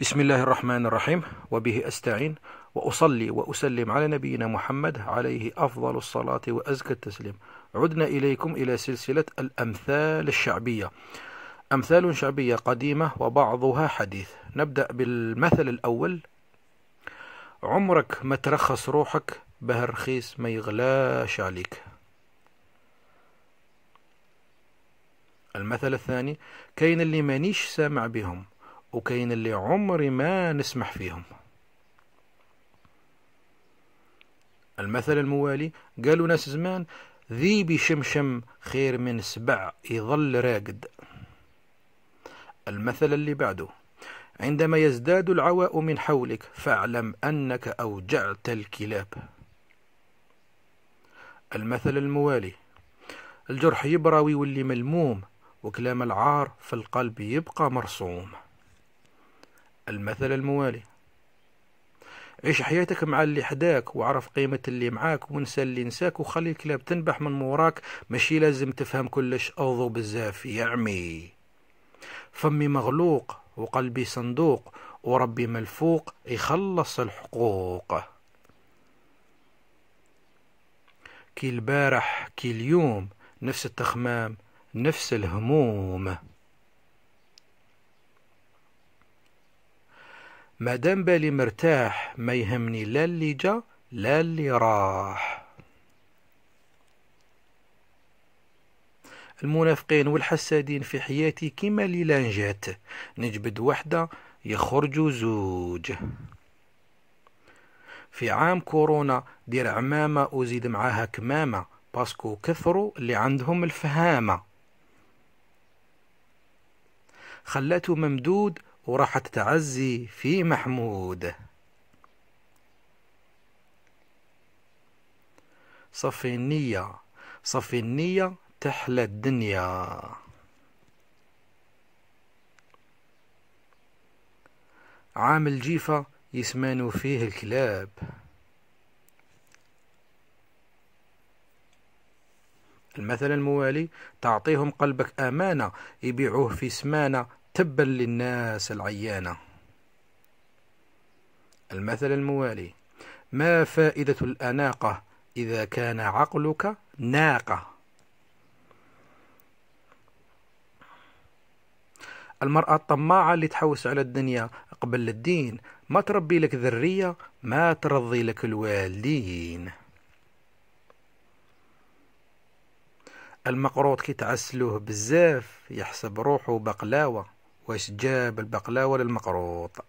بسم الله الرحمن الرحيم وبه أستعين وأصلي وأسلم على نبينا محمد عليه أفضل الصلاة وأزكى التسليم عدنا إليكم إلى سلسلة الأمثال الشعبية أمثال شعبية قديمة وبعضها حديث نبدأ بالمثل الأول عمرك ما ترخص روحك بها رخيص ما يغلاش عليك المثل الثاني كاين اللي مانيش سامع بهم وكاين اللي عمري ما نسمح فيهم المثل الموالي قالوا ناس زمان ذيب شمشم خير من سبع يظل راقد المثل اللي بعده عندما يزداد العواء من حولك فاعلم أنك أوجعت الكلاب المثل الموالي الجرح يبرى ويولي ملموم وكلام العار في القلب يبقى مرسوم المثل الموالي عيش حياتك مع اللي حداك وعرف قيمة اللي معاك وانسى اللي نساك وخلي الكلاب تنبح من موراك ماشي لازم تفهم كلش اوضو بزاف يا عمي فمي مغلوق وقلبي صندوق وربي ملفوق يخلص الحقوق كي البارح كي اليوم نفس التخمام نفس الهموم مادام بالي مرتاح ما يهمني لا اللي جا لا اللي راح المنافقين والحسادين في حياتي كيما ليلانجات نجبد وحدة يخرجوا زوج في عام كورونا دير عمامة وزيد معاها كمامة باسكو كثروا اللي عندهم الفهامة خلاته ممدود وراحت تعزي في محمود صفي النية صفي النية تحلى الدنيا عامل جيفة يسمانو فيه الكلاب المثل الموالي تعطيهم قلبك أمانة يبيعوه في سمانة تبا للناس العيانة المثل الموالي ما فائدة الأناقة إذا كان عقلك ناقة المرأة الطماعة اللي تحوس على الدنيا قبل الدين ما تربي لك ذرية ما ترضي لك الوالدين المقروط كي تعسلوه بزاف يحسب روحه بقلاوه واش جاب البقلاوة للمقروط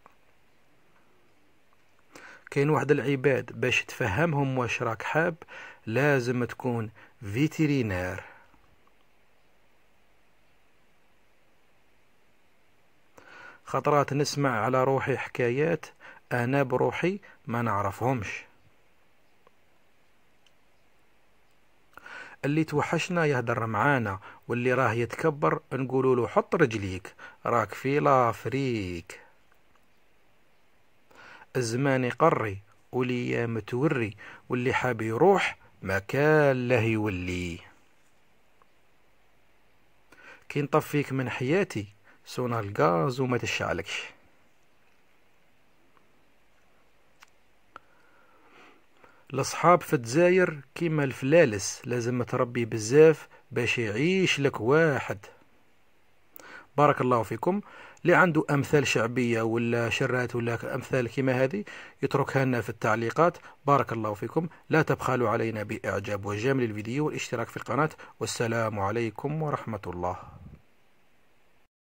كاين واحد العباد باش تفهمهم واش راك حاب لازم تكون فيترينير خطرات نسمع على روحي حكايات انا بروحي ما نعرفهمش اللي توحشنا يهدر معانا واللي راه يتكبر نقولوا له حط رجليك راك في لافريك الزمان يقري وليا متوري واللي حاب يروح مكان له يولي كي نطفيك من حياتي سونا الغاز وما تشعلكش الصحاب في الجزائر كيما الفلالس لازم تربي بزاف باش يعيش لك واحد بارك الله فيكم اللي عنده امثال شعبيه ولا شرات ولا امثال كيما هذه يتركها لنا في التعليقات بارك الله فيكم لا تبخلوا علينا باعجاب وجمل الفيديو والاشتراك في القناه والسلام عليكم ورحمه الله